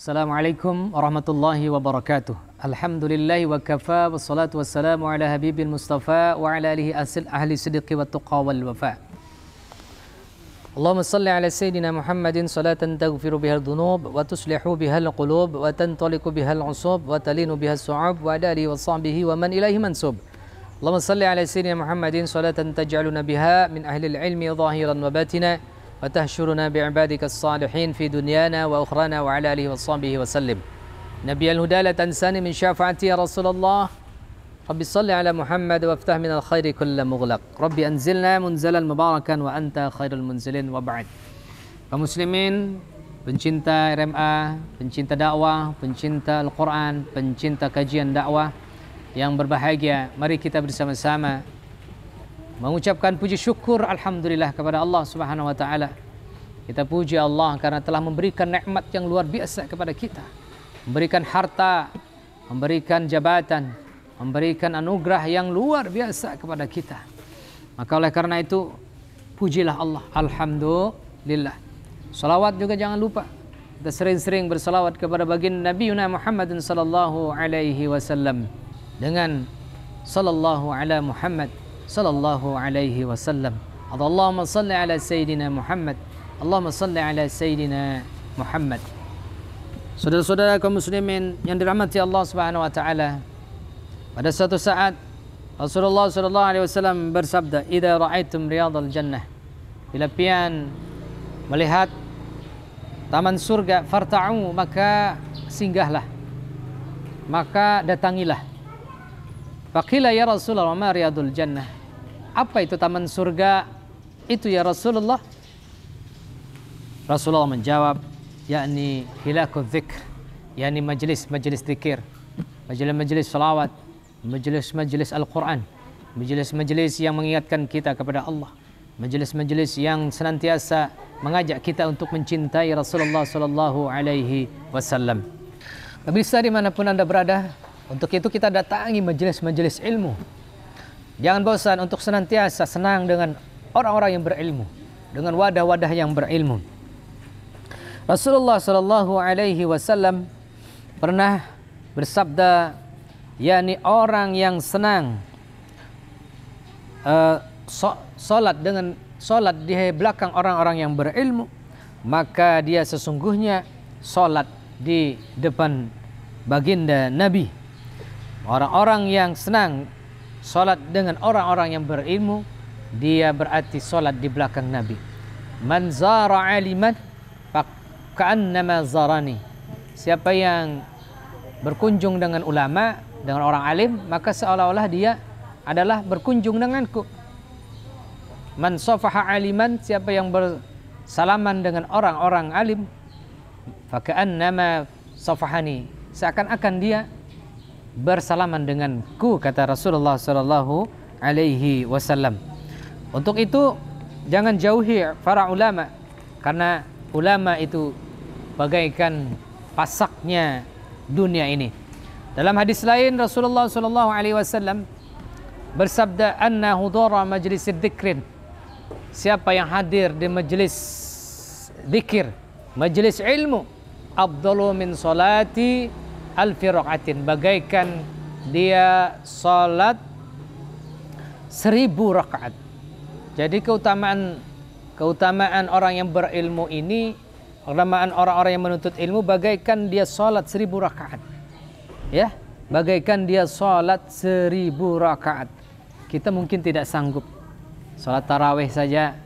السلام عليكم ورحمة الله وبركاته الحمد لله وكفى والصلاة والسلام على حبيب المصطفى وعلى آله أسل أهل wa والتقى والوفاء اللهم صل على سيدنا محمد صلاة تغفر بها الذنوب وتصلح بها القلوب وتنطلق بها العصوب وتلين بها الصعوب وعلى آله وصحبه ومن إليه منسوب اللهم صل على سيدنا محمد صلاة تجعلنا بها من أهل العلم ظاهرا وباتنا وتهشرنا بعبادك الصالحين في دنيانا وأخرانا وعلى آله وصحبه وسلم نبي الهدى لا تنساني من شفاعتي يا رسول الله ربي صل على محمد وافتح من الخير كل مغلق ربي أنزلنا منزلا مباركا وأنت خير المنزلين وبعد فمسلمين pencinta RMA, pencinta dakwah, pencinta Al-Quran, pencinta kajian dakwah yang berbahagia, mari kita bersama-sama mengucapkan puji syukur alhamdulillah kepada Allah Subhanahu wa taala. Kita puji Allah karena telah memberikan nikmat yang luar biasa kepada kita. Memberikan harta, memberikan jabatan, memberikan anugerah yang luar biasa kepada kita. Maka oleh karena itu pujilah Allah alhamdulillah. Salawat juga jangan lupa. Kita sering-sering bersalawat kepada baginda Nabi Yuna Muhammad sallallahu alaihi wasallam dengan sallallahu ala Muhammad صلى الله عليه وسلم اللهم صل على سيدنا Muhammad Allahumma salli ala sayyidina Muhammad Saudara-saudara kaum muslimin yang dirahmati Allah Subhanahu wa taala pada suatu saat Rasulullah sallallahu alaihi wasallam bersabda idza ra'aitum riyadal jannah bila pian melihat taman surga farta'u maka singgahlah maka datangilah Faqila ya Rasulullah ma riyadul jannah Apa itu taman surga? Itu ya Rasulullah. Rasulullah menjawab, yakni hilaku yakni majelis-majelis dzikir, majelis-majelis salawat, majelis-majelis Al-Quran, majelis-majelis yang mengingatkan kita kepada Allah, majelis-majelis yang senantiasa mengajak kita untuk mencintai Rasulullah Sallallahu Alaihi Wasallam. Pemirsa dimanapun anda berada, untuk itu kita datangi majelis-majelis ilmu, Jangan bosan untuk senantiasa senang dengan orang-orang yang berilmu, dengan wadah-wadah yang berilmu. Rasulullah Shallallahu Alaihi Wasallam pernah bersabda, yakni orang yang senang uh, so, solat dengan solat di belakang orang-orang yang berilmu, maka dia sesungguhnya solat di depan baginda Nabi. Orang-orang yang senang Salat dengan orang-orang yang berilmu dia berarti salat di belakang Nabi. Man zara aliman ka'annama zarani. Siapa yang berkunjung dengan ulama, dengan orang alim, maka seolah-olah dia adalah berkunjung denganku. Man safaha aliman, siapa yang bersalaman dengan orang-orang alim, faka'annama safahani. Seakan-akan dia bersalaman denganku kata Rasulullah SAW. Alaihi Wasallam. Untuk itu jangan jauhi para ulama karena ulama itu bagaikan pasaknya dunia ini. Dalam hadis lain Rasulullah SAW Alaihi Wasallam bersabda anna hudura majlis dzikrin siapa yang hadir di majlis dikir, majlis ilmu afdalu min salati Alfiroqatin, bagaikan dia salat seribu rakaat. Jadi keutamaan keutamaan orang yang berilmu ini, keutamaan orang-orang yang menuntut ilmu bagaikan dia salat seribu rakaat. Ya, bagaikan dia salat seribu rakaat. Kita mungkin tidak sanggup salat tarawih saja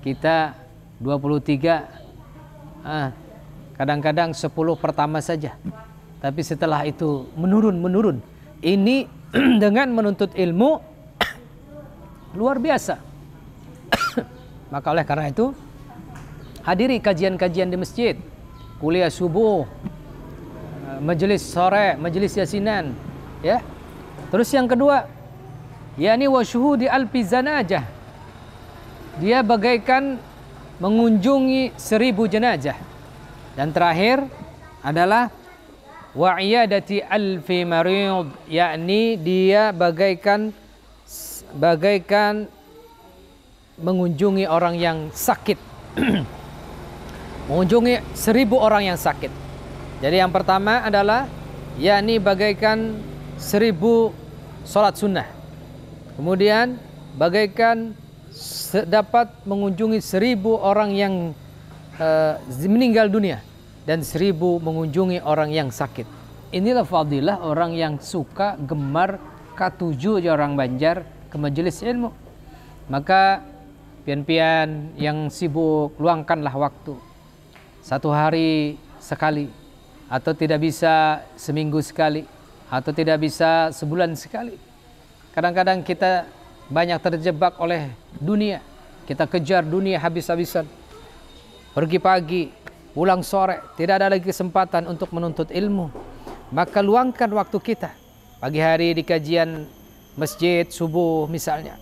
kita 23 ah, kadang-kadang 10 pertama saja tapi setelah itu menurun menurun. Ini dengan menuntut ilmu luar biasa. Maka oleh karena itu hadiri kajian-kajian di masjid, kuliah subuh, eh, majelis sore, majelis yasinan, ya. Terus yang kedua, yakni wasyuhudi alpizanajah. Dia bagaikan mengunjungi seribu jenazah. Dan terakhir adalah wa iyadati alfi marid yakni dia bagaikan bagaikan mengunjungi orang yang sakit mengunjungi seribu orang yang sakit jadi yang pertama adalah yakni bagaikan seribu sholat sunnah kemudian bagaikan dapat mengunjungi seribu orang yang uh, meninggal dunia dan seribu mengunjungi orang yang sakit. Inilah fadilah orang yang suka gemar katuju orang Banjar ke majelis ilmu. Maka pian-pian yang sibuk luangkanlah waktu. Satu hari sekali atau tidak bisa seminggu sekali atau tidak bisa sebulan sekali. Kadang-kadang kita banyak terjebak oleh dunia. Kita kejar dunia habis-habisan. Pergi pagi, pulang sore, tidak ada lagi kesempatan untuk menuntut ilmu. Maka luangkan waktu kita. Pagi hari di kajian masjid subuh misalnya.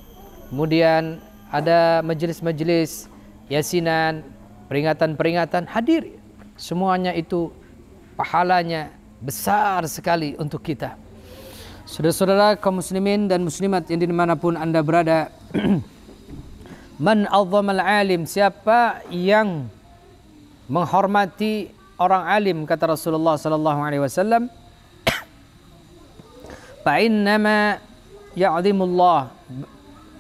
Kemudian ada majelis-majelis yasinan, peringatan-peringatan, hadir. Semuanya itu pahalanya besar sekali untuk kita. Saudara-saudara kaum muslimin dan muslimat yang dimanapun anda berada. Man azzamal alim, siapa yang menghormati orang alim kata Rasulullah sallallahu alaihi wasallam fa innama ya'dhimullah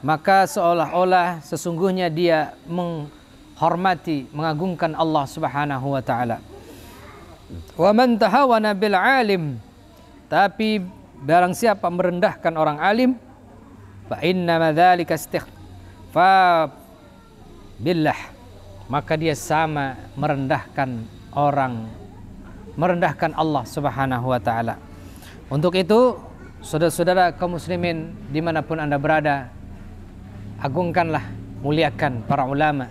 maka seolah-olah sesungguhnya dia menghormati mengagungkan Allah Subhanahu wa taala wa man tahawana bil alim tapi barang siapa merendahkan orang alim fa innama dzalika istikh fa billah maka dia sama merendahkan orang merendahkan Allah Subhanahu wa taala. Untuk itu, saudara-saudara kaum muslimin dimanapun Anda berada, agungkanlah, muliakan para ulama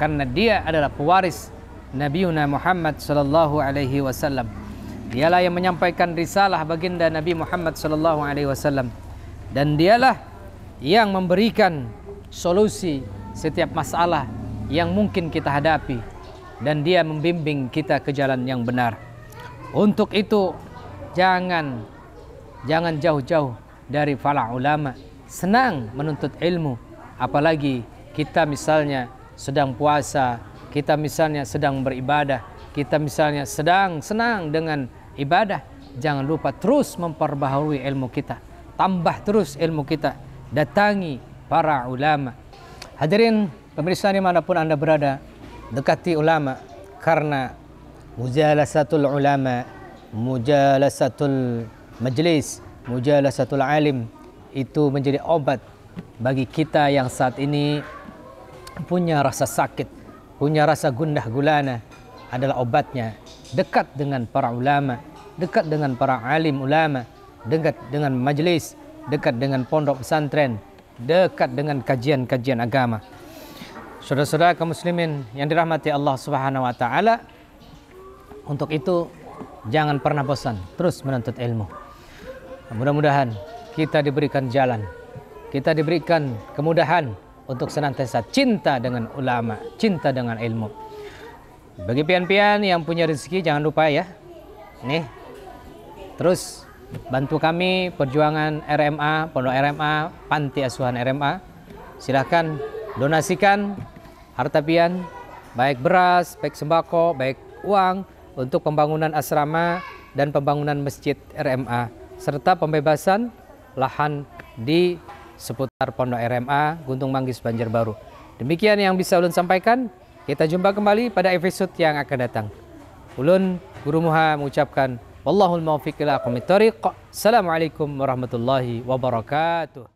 karena dia adalah pewaris Nabiuna Muhammad sallallahu alaihi wasallam. Dialah yang menyampaikan risalah baginda Nabi Muhammad sallallahu alaihi wasallam dan dialah yang memberikan solusi setiap masalah yang mungkin kita hadapi dan dia membimbing kita ke jalan yang benar. Untuk itu jangan jangan jauh-jauh dari fala ulama. Senang menuntut ilmu apalagi kita misalnya sedang puasa, kita misalnya sedang beribadah, kita misalnya sedang senang dengan ibadah. Jangan lupa terus memperbaharui ilmu kita. Tambah terus ilmu kita. Datangi para ulama. Hadirin Pemirsa dimanapun Anda berada, dekati ulama karena mujalasatul ulama, mujalasatul majlis, mujalasatul alim itu menjadi obat bagi kita yang saat ini punya rasa sakit, punya rasa gundah gulana adalah obatnya dekat dengan para ulama, dekat dengan para alim ulama, dekat dengan majelis, dekat dengan pondok pesantren, dekat dengan kajian-kajian agama. Saudara-saudara kaum muslimin yang dirahmati Allah Subhanahu wa taala, untuk itu jangan pernah bosan, terus menuntut ilmu. Mudah-mudahan kita diberikan jalan, kita diberikan kemudahan untuk senantiasa cinta dengan ulama, cinta dengan ilmu. Bagi pian-pian yang punya rezeki jangan lupa ya. Nih. Terus bantu kami perjuangan RMA, Pondok RMA, Panti Asuhan RMA. Silahkan donasikan Harta pian, baik beras, baik sembako, baik uang untuk pembangunan asrama dan pembangunan masjid RMA, serta pembebasan lahan di seputar Pondok RMA Guntung Manggis Banjarbaru. Demikian yang bisa Ulun sampaikan. Kita jumpa kembali pada episode yang akan datang. Ulun Guru Muha mengucapkan Wallahul muwaffiq ila Assalamualaikum warahmatullahi wabarakatuh.